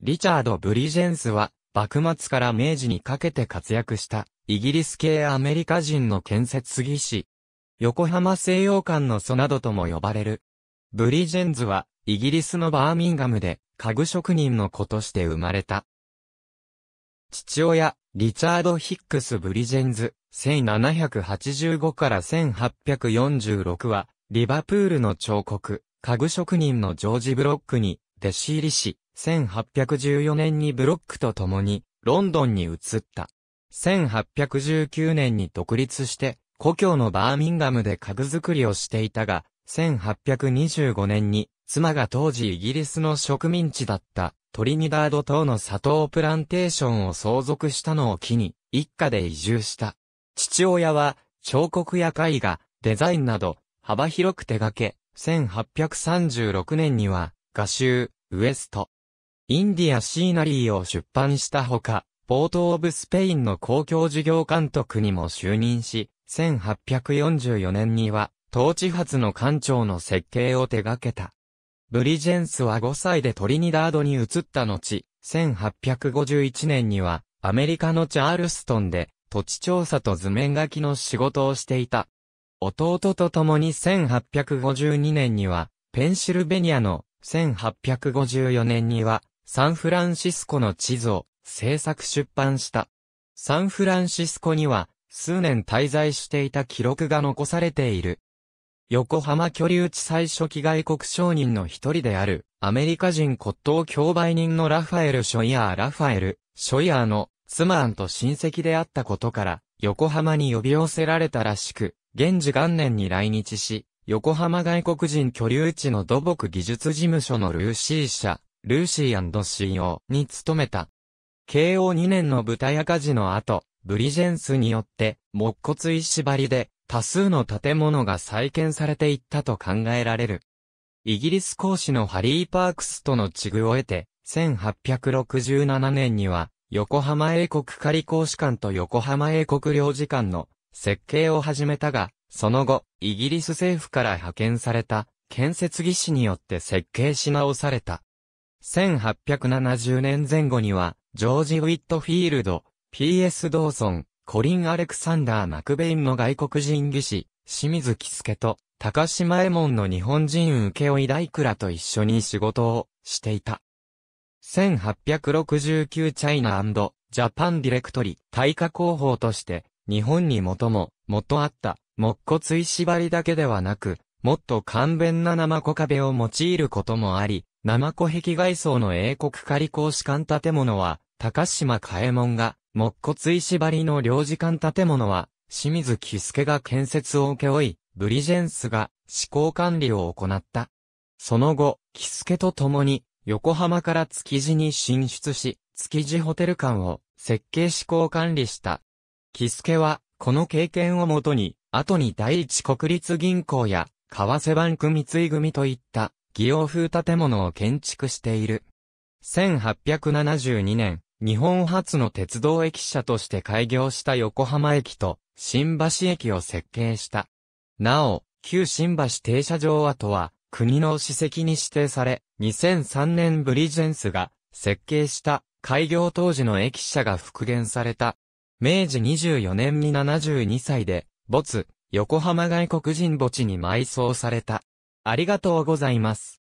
リチャード・ブリジェンスは、幕末から明治にかけて活躍した、イギリス系アメリカ人の建設技師。横浜西洋館の祖などとも呼ばれる。ブリジェンズは、イギリスのバーミンガムで、家具職人の子として生まれた。父親、リチャード・ヒックス・ブリジェンズ、1785から1846は、リバプールの彫刻、家具職人のジョージ・ブロックに、弟子入りし、1814年にブロックと共に、ロンドンに移った。1819年に独立して、故郷のバーミンガムで家具作りをしていたが、1825年に、妻が当時イギリスの植民地だった、トリニダード島の砂糖プランテーションを相続したのを機に、一家で移住した。父親は、彫刻や絵画、デザインなど、幅広く手掛け、1836年には、画集、ウエスト。インディアシーナリーを出版したほか、ポート・オブ・スペインの公共事業監督にも就任し、1844年には、統治発の艦長の設計を手掛けた。ブリジェンスは5歳でトリニダードに移った後、1851年には、アメリカのチャールストンで、土地調査と図面書きの仕事をしていた。弟と共に1852年には、ペンシルベニアの1854年には、サンフランシスコの地図を制作出版した。サンフランシスコには、数年滞在していた記録が残されている。横浜居留地最初期外国商人の一人である、アメリカ人骨董競売人のラファエル・ショイヤー・ラファエル、ショイヤーの妻アンと親戚であったことから、横浜に呼び寄せられたらしく、現時元年に来日し、横浜外国人居留地の土木技術事務所のルーシー社、ルーシー &CO に勤めた。慶応2年の豚屋火事の後、ブリジェンスによって、木骨石張りで、多数の建物が再建されていったと考えられる。イギリス公使のハリー・パークスとの地具を得て、1867年には、横浜英国仮公使館と横浜英国領事館の設計を始めたが、その後、イギリス政府から派遣された建設技師によって設計し直された。1870年前後には、ジョージ・ウィットフィールド、P.S. ドーソン、コリン・アレクサンダー・マクベインの外国人技師、清水喜ケと、高島エ衛門の日本人請負大倉と一緒に仕事をしていた。1869チャイナジャパンディレクトリ、対価広報として、日本に元も、元あった、木骨石張りだけではなく、もっと簡便な生子壁を用いることもあり、生子壁外装の英国仮公使館建物は、高島嘉右衛門が、木骨石張りの領事館建物は、清水喜助が建設を請け負い、ブリジェンスが施工管理を行った。その後、喜助と共に、横浜から築地に進出し、築地ホテル館を設計施工管理した。喜助は、この経験をもとに、後に第一国立銀行や、為替バンク三井組といった、企業風建物を建築している。1872年、日本初の鉄道駅舎として開業した横浜駅と新橋駅を設計した。なお、旧新橋停車場跡は国の史跡に指定され、2003年ブリジェンスが設計した開業当時の駅舎が復元された。明治24年に72歳で没、横浜外国人墓地に埋葬された。ありがとうございます。